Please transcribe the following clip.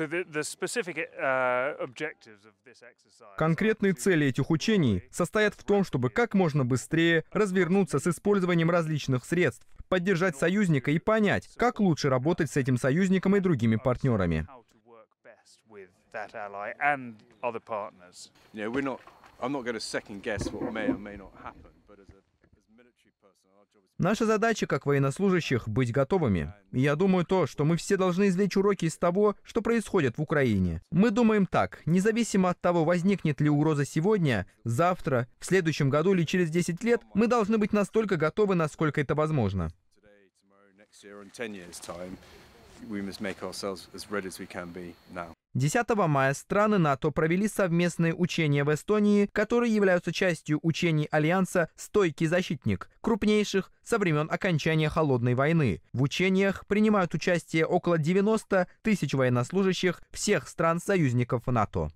Uh, Конкретные цели этих учений состоят в том, чтобы как можно быстрее развернуться с использованием различных средств, поддержать союзника и понять, как лучше работать с этим союзником и другими партнерами. Я не Наша задача, как военнослужащих, быть готовыми. Я думаю то, что мы все должны извлечь уроки из того, что происходит в Украине. Мы думаем так, независимо от того, возникнет ли угроза сегодня, завтра, в следующем году или через 10 лет, мы должны быть настолько готовы, насколько это возможно. 10 мая страны НАТО провели совместные учения в Эстонии, которые являются частью учений Альянса «Стойкий защитник», крупнейших со времен окончания Холодной войны. В учениях принимают участие около 90 тысяч военнослужащих всех стран-союзников НАТО.